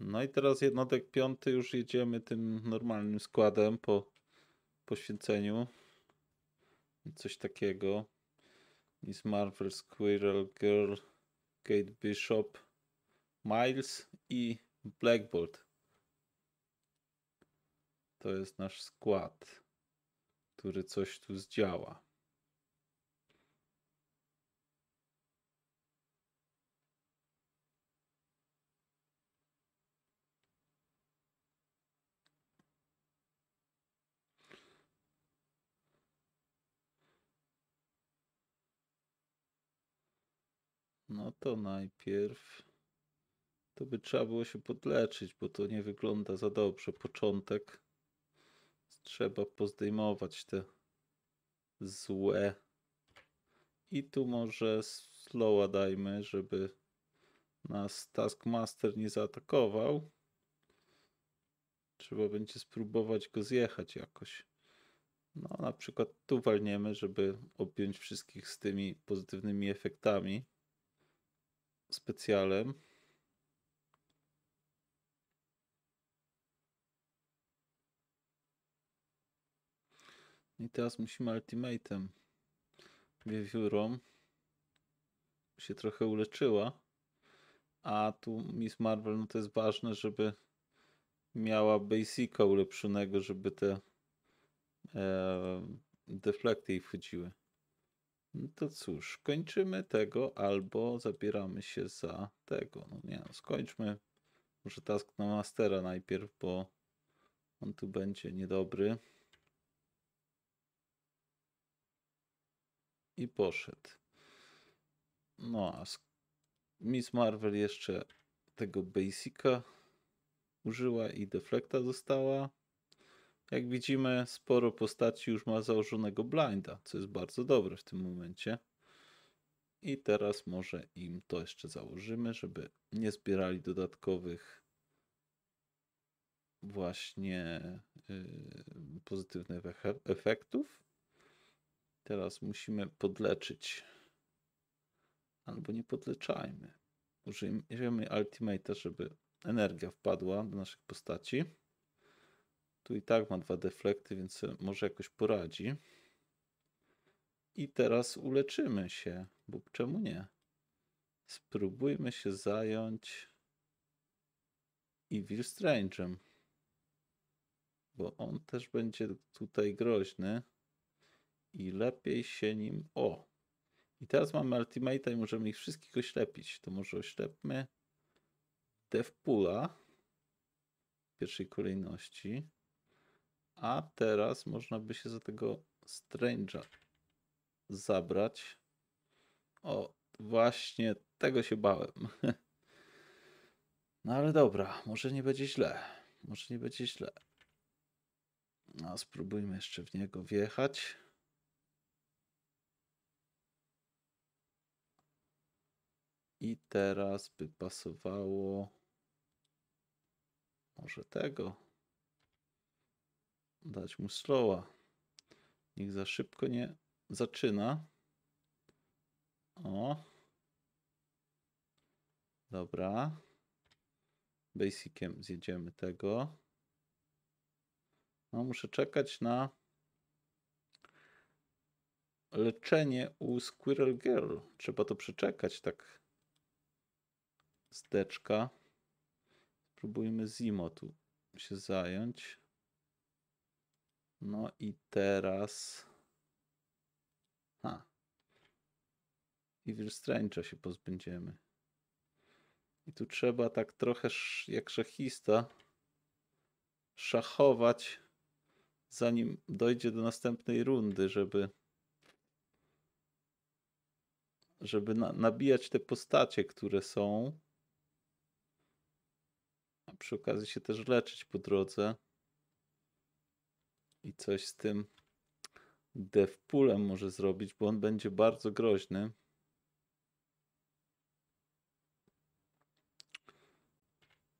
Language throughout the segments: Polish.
No i teraz jednotek piąty już jedziemy tym normalnym składem po poświęceniu. Coś takiego. Miss Marvel, Squirrel Girl, Kate Bishop, Miles i Black Bolt. To jest nasz skład, który coś tu zdziała. No to najpierw. To by trzeba było się podleczyć, bo to nie wygląda za dobrze. Początek. Trzeba pozdejmować te złe. I tu może slowa dajmy, żeby nas Taskmaster nie zaatakował. Trzeba będzie spróbować go zjechać jakoś. No, na przykład tu walniemy, żeby objąć wszystkich z tymi pozytywnymi efektami specjalem. I teraz musimy ultimatem wiewiórą się trochę uleczyła. A tu Miss Marvel, no to jest ważne, żeby miała basica ulepszonego, żeby te e, deflekty jej wchodziły. No to cóż, kończymy tego albo zabieramy się za tego. No nie, no skończmy. Może task na mastera najpierw, bo on tu będzie niedobry. I poszedł. No a Miss Marvel jeszcze tego basica użyła i deflekta została. Jak widzimy, sporo postaci już ma założonego blinda, co jest bardzo dobre w tym momencie. I teraz może im to jeszcze założymy, żeby nie zbierali dodatkowych właśnie yy, pozytywnych efektów. Teraz musimy podleczyć. Albo nie podleczajmy. Użyjemy Ultimate'a, żeby energia wpadła do naszych postaci. Tu i tak ma dwa deflekty, więc może jakoś poradzi. I teraz uleczymy się, bo czemu nie? Spróbujmy się zająć Evil Strange'em. Bo on też będzie tutaj groźny. I lepiej się nim... O! I teraz mamy Ultimate'a i możemy ich wszystkich oślepić. To może oślepmy Deathpoola w pierwszej kolejności. A teraz można by się za tego Strange'a zabrać. O, właśnie tego się bałem. No ale dobra, może nie będzie źle. Może nie będzie źle. No, spróbujmy jeszcze w niego wjechać. I teraz by pasowało może tego. Dać mu slowa. Niech za szybko nie zaczyna. O. Dobra. Basiciem zjedziemy tego. No, muszę czekać na leczenie u Squirrel Girl. Trzeba to przeczekać, tak. Zdeczka. Spróbujmy Zimo tu się zająć. No i teraz. Ha. I w się pozbędziemy. I tu trzeba tak trochę jak szachista szachować, zanim dojdzie do następnej rundy, żeby żeby na, nabijać te postacie, które są. A przy okazji się też leczyć po drodze i coś z tym devpoolem może zrobić, bo on będzie bardzo groźny.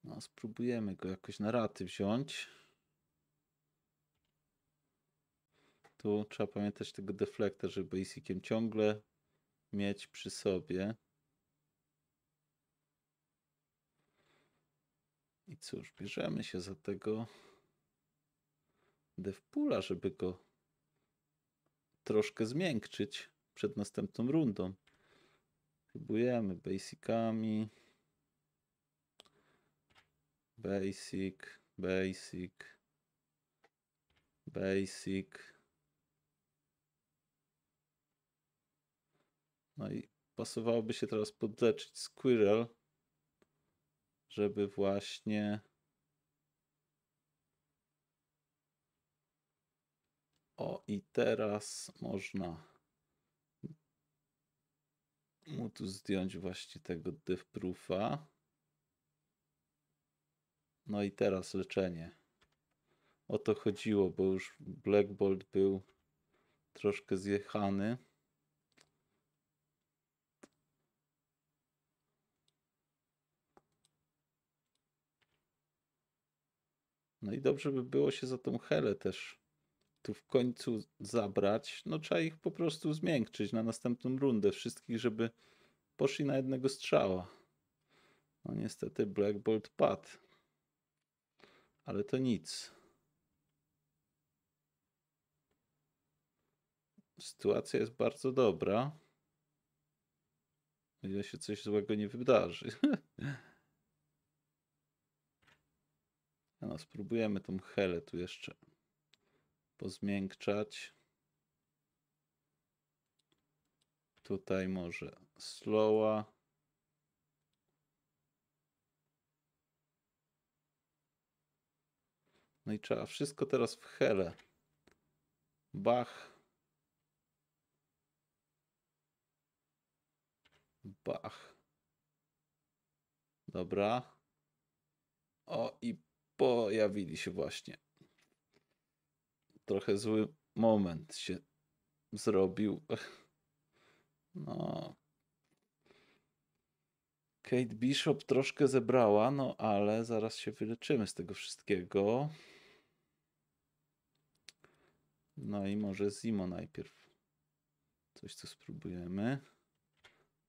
No, spróbujemy go jakoś na raty wziąć. Tu trzeba pamiętać tego deflekta, żeby basiciem ciągle mieć przy sobie. I cóż, bierzemy się za tego pula żeby go troszkę zmiękczyć przed następną rundą. Próbujemy basicami. Basic, basic, basic. No i pasowałoby się teraz podleczyć Squirrel, żeby właśnie O, i teraz można mu tu zdjąć właśnie tego devproofa. No i teraz leczenie. O to chodziło, bo już Black Bolt był troszkę zjechany. No i dobrze by było się za tą Helę też tu w końcu zabrać, no trzeba ich po prostu zmiękczyć na następną rundę. Wszystkich, żeby poszli na jednego strzała. No niestety Black Bolt padł. Ale to nic. Sytuacja jest bardzo dobra. O ile się coś złego nie wydarzy. No, spróbujemy tą helę tu jeszcze pozmiękczać. Tutaj może slowa. No i trzeba wszystko teraz w hele. Bach. Bach. Dobra. O i pojawili się właśnie trochę zły moment się zrobił. No. Kate Bishop troszkę zebrała, no ale zaraz się wyleczymy z tego wszystkiego. No i może Zimo najpierw. Coś co spróbujemy.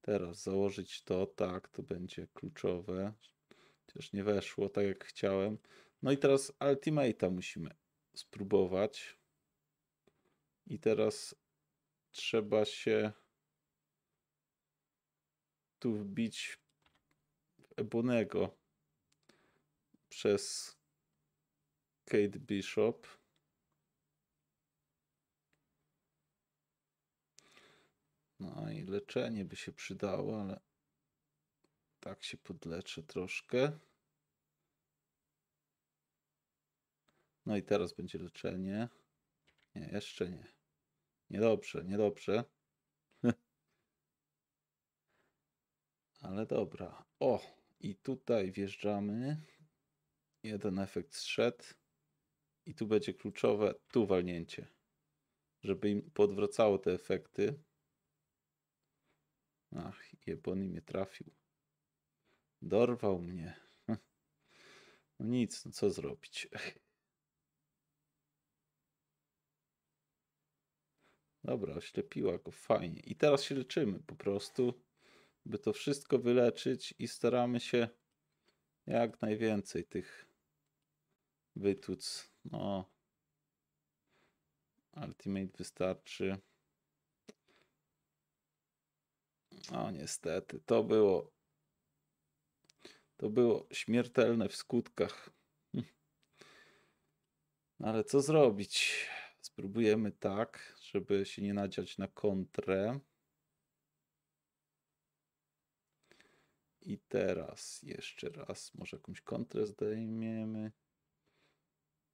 Teraz założyć to, tak, to będzie kluczowe. Chociaż nie weszło tak jak chciałem. No i teraz Ultimate'a musimy spróbować. I teraz trzeba się tu wbić w Ebonego przez Kate Bishop. No i leczenie by się przydało, ale tak się podleczę troszkę. No i teraz będzie leczenie. Nie, jeszcze nie. Niedobrze, niedobrze. Ale dobra. O, i tutaj wjeżdżamy. Jeden efekt zszedł. I tu będzie kluczowe tu walnięcie. Żeby im podwracało te efekty. Ach, jebony mnie trafił. Dorwał mnie. No nic, no co zrobić. Dobra, oślepiła go, fajnie. I teraz się leczymy po prostu, by to wszystko wyleczyć i staramy się jak najwięcej tych wytuc. No, ultimate wystarczy. No niestety, to było to było śmiertelne w skutkach. No, ale co zrobić? Spróbujemy tak, żeby się nie nadziać na kontrę. I teraz jeszcze raz, może jakąś kontrę zdejmiemy.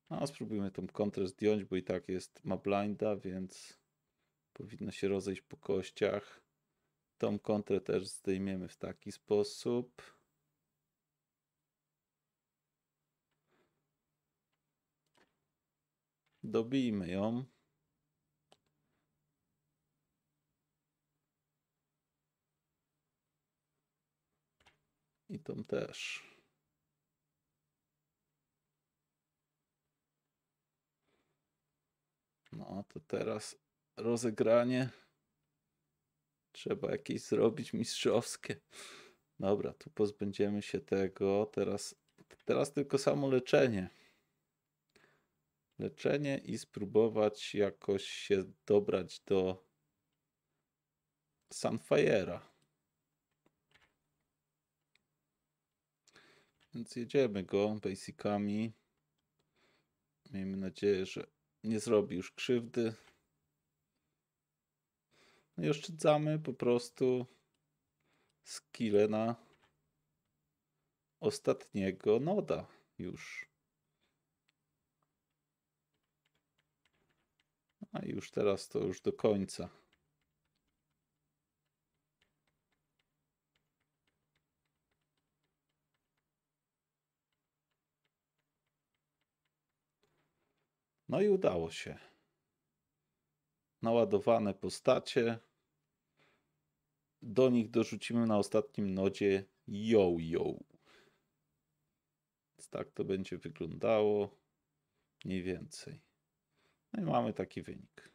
No, spróbujmy tą kontrę zdjąć, bo i tak jest, ma blinda, więc powinno się rozejść po kościach. Tą kontrę też zdejmiemy w taki sposób. Dobijmy ją. I tam też. No to teraz rozegranie. Trzeba jakieś zrobić mistrzowskie. Dobra, tu pozbędziemy się tego. Teraz, teraz tylko samo leczenie leczenie i spróbować jakoś się dobrać do Sunfire'a. Więc jedziemy go basicami. Miejmy nadzieję, że nie zrobi już krzywdy. No i oszczędzamy po prostu skille na ostatniego noda już. A już teraz to już do końca. No i udało się. Naładowane postacie. Do nich dorzucimy na ostatnim nodzie yo-yo. Tak to będzie wyglądało. Mniej więcej. No i mamy taki wynik.